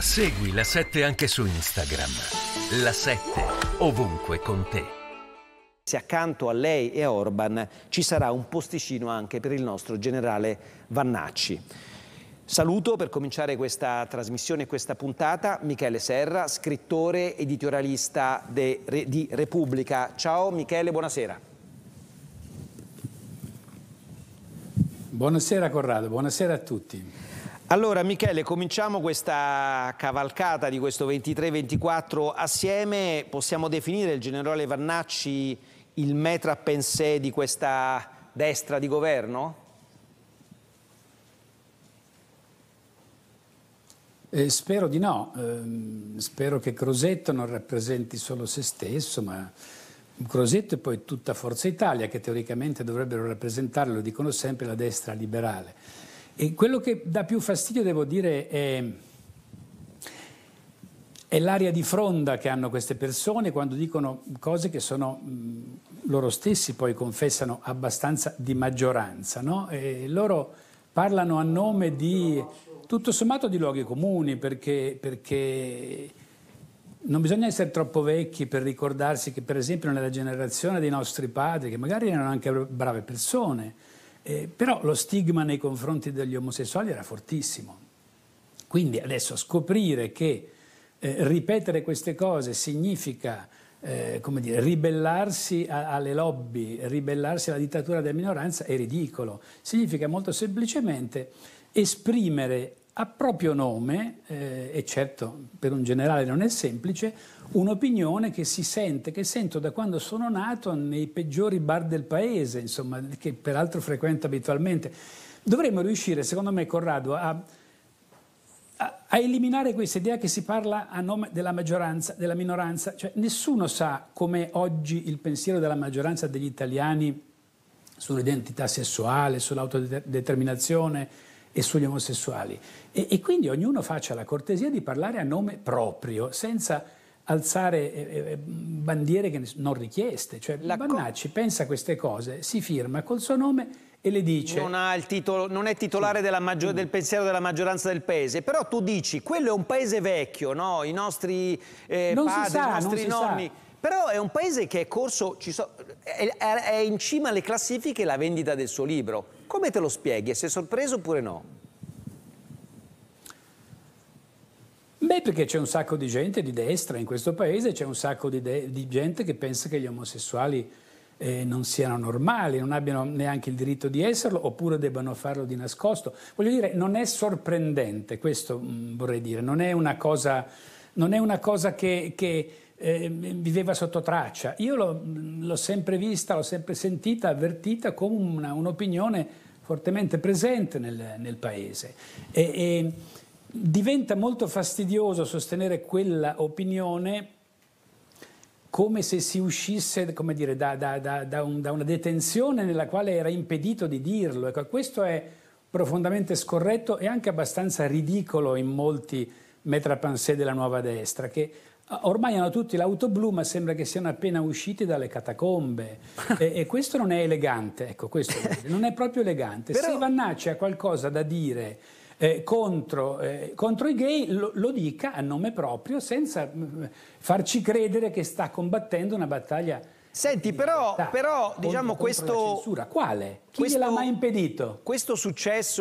Segui la 7 anche su Instagram. La 7 ovunque con te. Se accanto a lei e a Orban ci sarà un posticino anche per il nostro generale Vannacci. Saluto per cominciare questa trasmissione, questa puntata, Michele Serra, scrittore, editorialista de, re, di Repubblica. Ciao Michele, buonasera. Buonasera Corrado, buonasera a tutti. Allora Michele, cominciamo questa cavalcata di questo 23-24 assieme. Possiamo definire il generale Vannacci il metra pensé di questa destra di governo? Eh, spero di no. Eh, spero che Crosetto non rappresenti solo se stesso, ma Crosetto e poi tutta Forza Italia, che teoricamente dovrebbero rappresentare, lo dicono sempre, la destra liberale e quello che dà più fastidio, devo dire, è, è l'aria di fronda che hanno queste persone quando dicono cose che sono loro stessi poi confessano abbastanza di maggioranza, no? E loro parlano a nome di tutto sommato di luoghi comuni perché, perché non bisogna essere troppo vecchi per ricordarsi che per esempio nella generazione dei nostri padri, che magari erano anche brave persone, eh, però lo stigma nei confronti degli omosessuali era fortissimo. Quindi adesso scoprire che eh, ripetere queste cose significa eh, come dire, ribellarsi a, alle lobby, ribellarsi alla dittatura della minoranza è ridicolo. Significa molto semplicemente esprimere a proprio nome, eh, e certo per un generale non è semplice, un'opinione che si sente, che sento da quando sono nato nei peggiori bar del paese, insomma, che peraltro frequento abitualmente. Dovremmo riuscire, secondo me, Corrado, a, a, a eliminare questa idea che si parla a nome della maggioranza, della minoranza, cioè nessuno sa come oggi il pensiero della maggioranza degli italiani sull'identità sessuale, sull'autodeterminazione, e sugli omosessuali. E, e, quindi ognuno faccia la cortesia di parlare a nome proprio, senza alzare eh, eh, eh bandiere che non richieste. Cioè, la Bannacci co- pensa a queste cose, si firma col suo nome e le dice... Non, titolo, non è titolare sì. maggior, del pensiero della maggioranza del paese, però tu dici, quello è un paese vecchio, no? i nostri eh, padri, sa, i nostri nonni... Sa. Però è un paese che è corso, so, è, è in cima alle classifiche la vendita del suo libro. Come te lo spieghi? sei sorpreso oppure no? Beh, perché c'è un sacco di gente di destra in questo paese, c'è un sacco di, di, gente che pensa che gli omosessuali eh, non siano normali, non abbiano neanche il diritto di esserlo, oppure debbano farlo di nascosto. Voglio dire, non è sorprendente, questo mh, mm, vorrei dire, non è una cosa, è una cosa che, che eh, viveva sotto traccia. Io l'ho, l'ho, sempre vista, l'ho sempre sentita, avvertita come una, un'opinione fortemente presente nel, nel paese. E, e diventa molto fastidioso sostenere quella opinione come se si uscisse dire, da, da, da, un, da, una detenzione nella quale era impedito di dirlo. Ecco, questo è profondamente scorretto e anche abbastanza ridicolo in molti metrapansè della nuova destra, che Ah, ormai hanno tutti l'auto blu, ma sembra che siano appena usciti dalle catacombe. e, e, questo non è elegante, ecco, questo non è proprio elegante. Però... Se Vannacci ha qualcosa da dire eh, contro, eh, contro, i gay lo, lo, dica a nome proprio senza mh, mm, mm, farci credere che sta combattendo una battaglia. Senti, però, però diciamo contro, questo... Contro Quale? Chi questo, gliel'ha mai impedito? Questo successo...